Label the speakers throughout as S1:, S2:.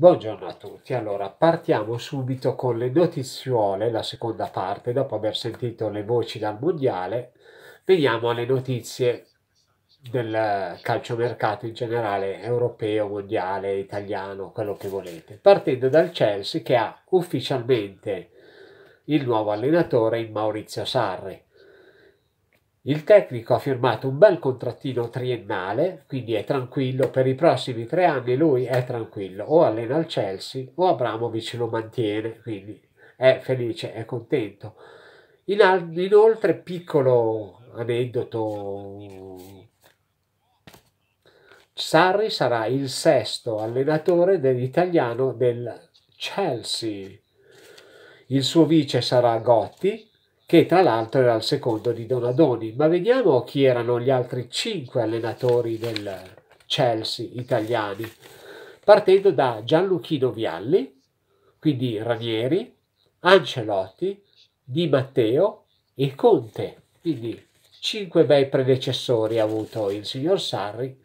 S1: Buongiorno a tutti, allora partiamo subito con le notiziole, la seconda parte, dopo aver sentito le voci dal mondiale, veniamo alle notizie del calciomercato in generale, europeo, mondiale, italiano, quello che volete, partendo dal Chelsea che ha ufficialmente il nuovo allenatore in Maurizio Sarri. Il tecnico ha firmato un bel contrattino triennale, quindi è tranquillo, per i prossimi tre anni lui è tranquillo, o allena il Chelsea o Abramovic lo mantiene, quindi è felice, è contento. In, inoltre, piccolo aneddoto, Sarri sarà il sesto allenatore dell'italiano del Chelsea. Il suo vice sarà Gotti, che tra l'altro era il secondo di Donadoni. Ma vediamo chi erano gli altri cinque allenatori del Chelsea italiani, partendo da Gianluchino Vialli, quindi Ranieri, Ancelotti, Di Matteo e Conte. Quindi cinque bei predecessori ha avuto il signor Sarri,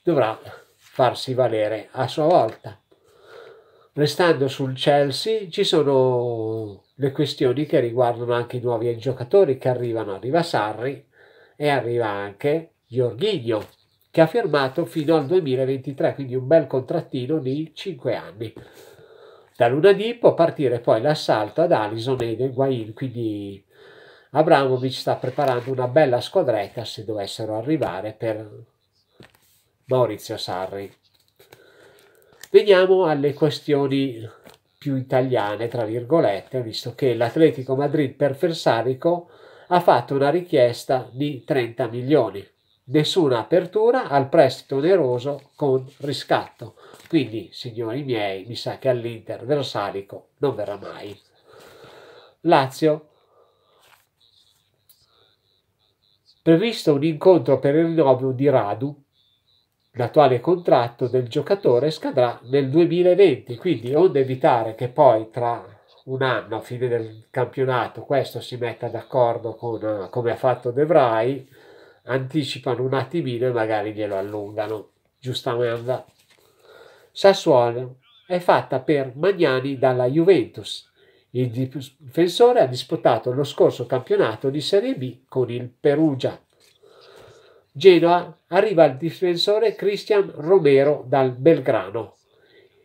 S1: dovrà farsi valere a sua volta. Restando sul Chelsea ci sono le questioni che riguardano anche i nuovi giocatori che arrivano. Arriva Sarri e arriva anche Giorghigno che ha firmato fino al 2023, quindi un bel contrattino di 5 anni. Da lunedì può partire poi l'assalto ad Alison e ad Guain, quindi Abramovic sta preparando una bella squadretta se dovessero arrivare per Maurizio Sarri. Veniamo alle questioni più italiane, tra virgolette, visto che l'Atletico Madrid per Fersarico ha fatto una richiesta di 30 milioni. Nessuna apertura al prestito oneroso con riscatto. Quindi, signori miei, mi sa che all'Inter Versalico non verrà mai. Lazio. Previsto un incontro per il rinnovo di Radu l'attuale contratto del giocatore scadrà nel 2020, quindi onde evitare che poi tra un anno, a fine del campionato, questo si metta d'accordo con come ha fatto De Vrij, anticipano un attimino e magari glielo allungano. giustamente. Sassuolo è fatta per Magnani dalla Juventus. Il difensore ha disputato lo scorso campionato di Serie B con il Perugia Genoa arriva il difensore Cristian Romero dal Belgrano.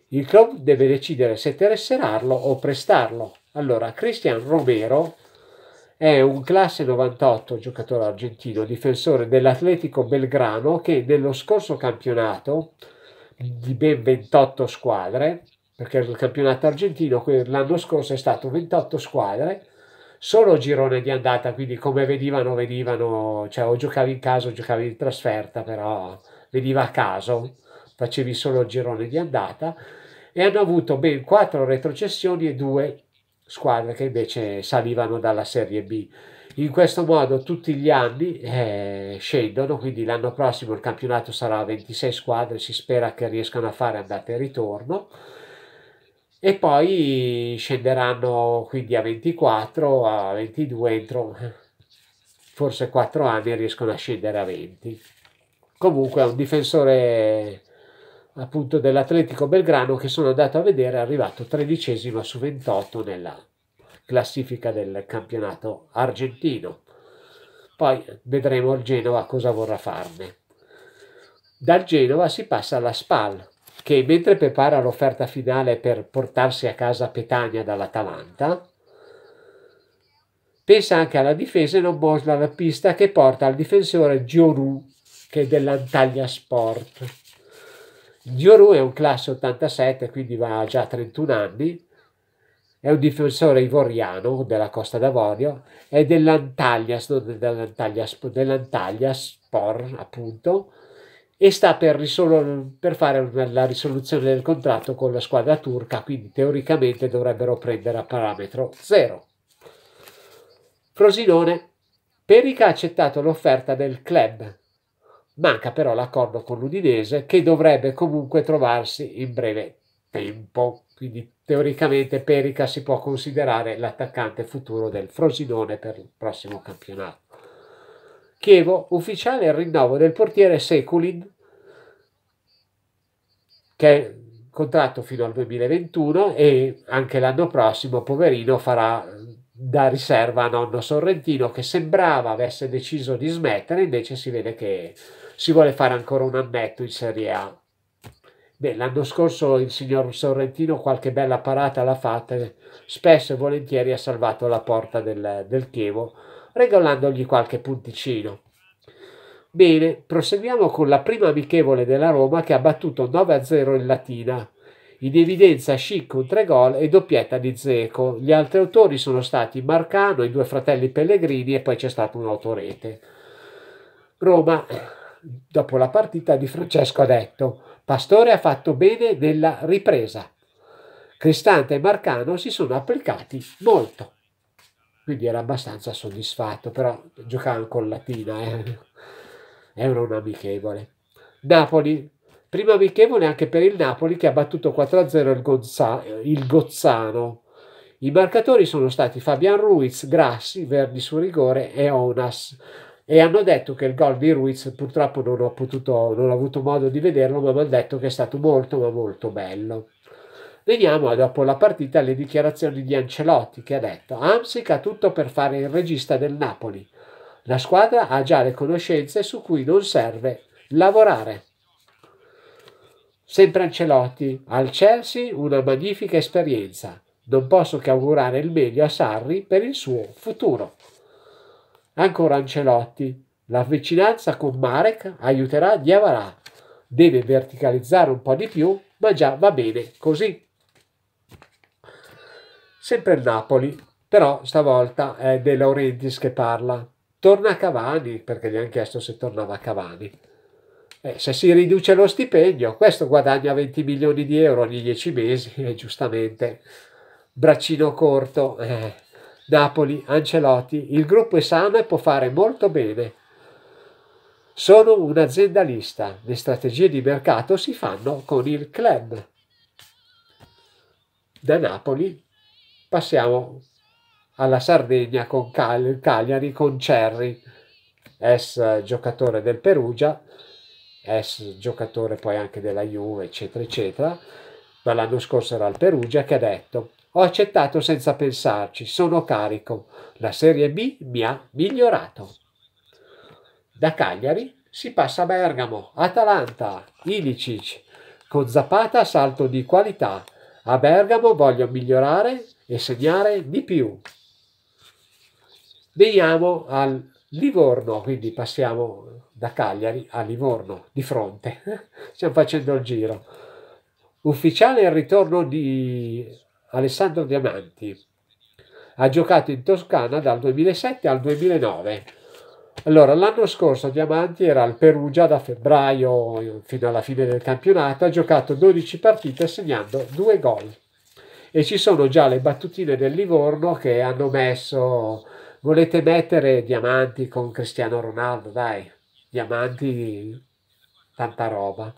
S1: Il club deve decidere se tesserarlo o prestarlo. Allora, Cristian Romero è un classe 98 giocatore argentino, difensore dell'Atletico Belgrano che nello scorso campionato di ben 28 squadre, perché il campionato argentino l'anno scorso è stato 28 squadre, solo girone di andata, quindi come venivano, venivano, cioè o giocavi in casa o giocavi in trasferta, però veniva a caso, facevi solo il girone di andata e hanno avuto ben quattro retrocessioni e due squadre che invece salivano dalla Serie B. In questo modo tutti gli anni eh, scendono, quindi l'anno prossimo il campionato sarà 26 squadre, si spera che riescano a fare andata e ritorno e poi scenderanno quindi a 24, a 22 entro forse 4 anni riescono a scendere a 20. Comunque è un difensore appunto dell'Atletico Belgrano che sono andato a vedere è arrivato tredicesimo su 28 nella classifica del campionato argentino. Poi vedremo il Genova cosa vorrà farne. Dal Genova si passa alla Spal, che mentre prepara l'offerta finale per portarsi a casa Petania dall'Atalanta, pensa anche alla difesa e non mosla la pista che porta al difensore Giorù, che è dell'Antaglia Sport. Giorù è un classe 87, quindi va già a 31 anni, è un difensore ivoriano della Costa d'Avorio, è dell'Antaglia, non dell'Antaglia Sport appunto, e sta per, risol- per fare la risoluzione del contratto con la squadra turca, quindi teoricamente dovrebbero prendere a parametro zero. Frosinone, Perica ha accettato l'offerta del club, manca però l'accordo con l'Udinese che dovrebbe comunque trovarsi in breve tempo, quindi teoricamente Perica si può considerare l'attaccante futuro del Frosinone per il prossimo campionato. Chievo, ufficiale al rinnovo del portiere Seculin, che è contratto fino al 2021 e anche l'anno prossimo, poverino, farà da riserva a nonno Sorrentino che sembrava avesse deciso di smettere, invece si vede che si vuole fare ancora un annetto in Serie A. Beh, l'anno scorso il signor Sorrentino qualche bella parata l'ha fatta, spesso e volentieri ha salvato la porta del, del Chievo regalandogli qualche punticino. Bene, proseguiamo con la prima amichevole della Roma che ha battuto 9-0 in Latina. In evidenza Schick con tre gol e doppietta di Zeco. Gli altri autori sono stati Marcano, i due fratelli Pellegrini e poi c'è stato un autorete. Roma, dopo la partita di Francesco, ha detto Pastore ha fatto bene nella ripresa. Cristante e Marcano si sono applicati molto. Quindi era abbastanza soddisfatto, però giocava con Latina, eh. era un amichevole. Napoli, prima amichevole anche per il Napoli che ha battuto 4-0 il, Gonza- eh, il Gozzano. I marcatori sono stati Fabian Ruiz, Grassi, Verdi su rigore e Onas e hanno detto che il gol di Ruiz purtroppo non ho, potuto, non ho avuto modo di vederlo, ma mi hanno detto che è stato molto ma molto bello. Veniamo dopo la partita alle dichiarazioni di Ancelotti che ha detto Amsic ha tutto per fare il regista del Napoli. La squadra ha già le conoscenze su cui non serve lavorare. Sempre Ancelotti, al Chelsea una magnifica esperienza. Non posso che augurare il meglio a Sarri per il suo futuro. Ancora Ancelotti, la vicinanza con Marek aiuterà Diavarà. Deve verticalizzare un po' di più, ma già va bene così sempre il Napoli, però stavolta è De Laurentiis che parla. Torna a Cavani, perché gli hanno chiesto se tornava a Cavani. Eh, se si riduce lo stipendio, questo guadagna 20 milioni di euro ogni 10 mesi, eh, giustamente. Braccino corto, eh. Napoli, Ancelotti, il gruppo è sano e può fare molto bene. Sono un aziendalista, le strategie di mercato si fanno con il club. Da Napoli passiamo alla Sardegna con Cal Cagliari con Cerri, ex giocatore del Perugia, ex giocatore poi anche della Juve, eccetera, eccetera. ma L'anno scorso era al Perugia che ha detto ho accettato senza pensarci, sono carico, la Serie B mi ha migliorato. Da Cagliari si passa a Bergamo, Atalanta, Ilicic, con Zapata salto di qualità. A Bergamo voglio migliorare e segnare di più. Veniamo al Livorno, quindi passiamo da Cagliari a Livorno, di fronte. Stiamo facendo il giro. Ufficiale il ritorno di Alessandro Diamanti. Ha giocato in Toscana dal 2007 al 2009. Allora, l'anno scorso Diamanti era al Perugia da febbraio fino alla fine del campionato, ha giocato 12 partite segnando due gol e ci sono già le battutine del Livorno che hanno messo volete mettere diamanti con Cristiano Ronaldo dai diamanti tanta roba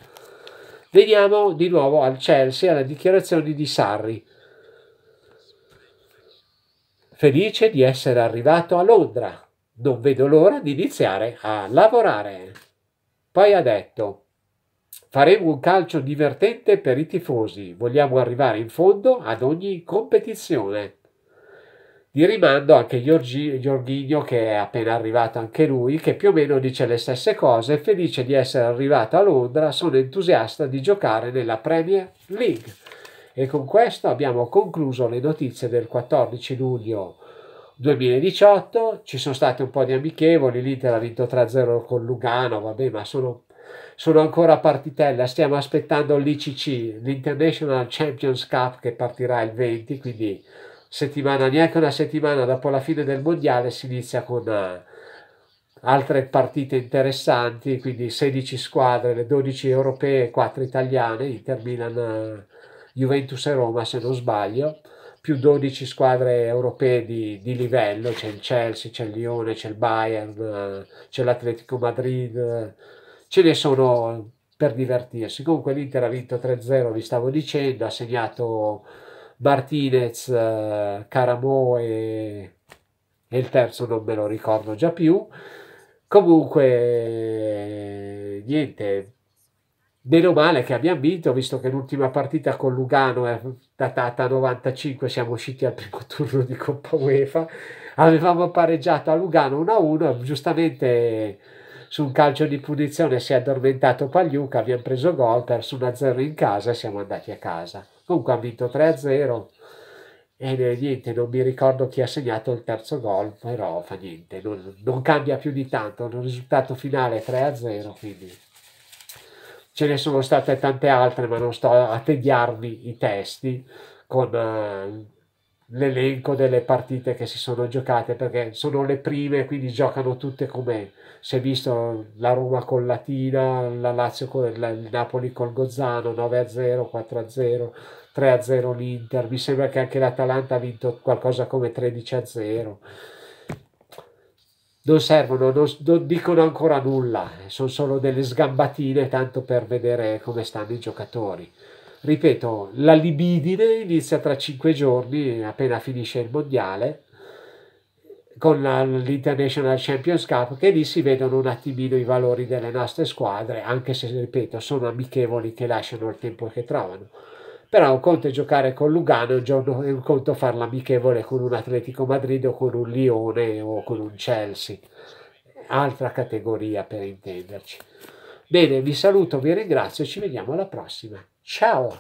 S1: veniamo di nuovo al Chelsea alla dichiarazione di Sarri felice di essere arrivato a Londra non vedo l'ora di iniziare a lavorare poi ha detto Faremo un calcio divertente per i tifosi, vogliamo arrivare in fondo ad ogni competizione. Di rimando anche Giorgi, Giorghigno che è appena arrivato anche lui, che più o meno dice le stesse cose, felice di essere arrivato a Londra, sono entusiasta di giocare nella Premier League. E con questo abbiamo concluso le notizie del 14 luglio 2018, ci sono state un po' di amichevoli, l'Inter ha vinto 3-0 con Lugano, vabbè ma sono sono ancora a partitella, stiamo aspettando l'ICC, l'International Champions Cup che partirà il 20, quindi settimana, neanche una settimana dopo la fine del mondiale si inizia con eh, altre partite interessanti, quindi 16 squadre, le 12 europee e 4 italiane, Inter Milan, eh, Juventus e Roma se non sbaglio, più 12 squadre europee di, di livello, c'è il Chelsea, c'è il Lione, c'è il Bayern, eh, c'è l'Atletico Madrid, ce ne sono per divertirsi. Comunque l'Inter ha vinto 3-0, vi stavo dicendo, ha segnato Martinez, eh, Caramo e, e il terzo non me lo ricordo già più. Comunque, niente, meno male che abbiamo vinto, visto che l'ultima partita con Lugano è datata a 95, siamo usciti al primo turno di Coppa UEFA, avevamo pareggiato a Lugano 1-1, giustamente su un calcio di punizione si è addormentato Pagliuca, abbiamo preso gol, perso 1-0 in casa e siamo andati a casa. Comunque ha vinto 3-0 e niente, non mi ricordo chi ha segnato il terzo gol, però fa niente, non, non cambia più di tanto, il risultato finale è 3-0, quindi ce ne sono state tante altre, ma non sto a tediarvi i testi con... Eh, l'elenco delle partite che si sono giocate perché sono le prime quindi giocano tutte come si è visto la Roma con Latina la Lazio con la, il Napoli col Gozzano 9-0 4-0 3-0 l'Inter mi sembra che anche l'Atalanta ha vinto qualcosa come 13-0 non servono, non, non dicono ancora nulla, eh. sono solo delle sgambatine tanto per vedere come stanno i giocatori ripeto, la libidine inizia tra cinque giorni, appena finisce il mondiale, con l'International Champions Cup, che lì si vedono un attimino i valori delle nostre squadre, anche se, ripeto, sono amichevoli che lasciano il tempo che trovano. Però un conto è giocare con Lugano un giorno, e un conto farla amichevole con un Atletico Madrid o con un Lione o con un Chelsea. Altra categoria per intenderci. Bene, vi saluto, vi ringrazio e ci vediamo alla prossima. Ciao.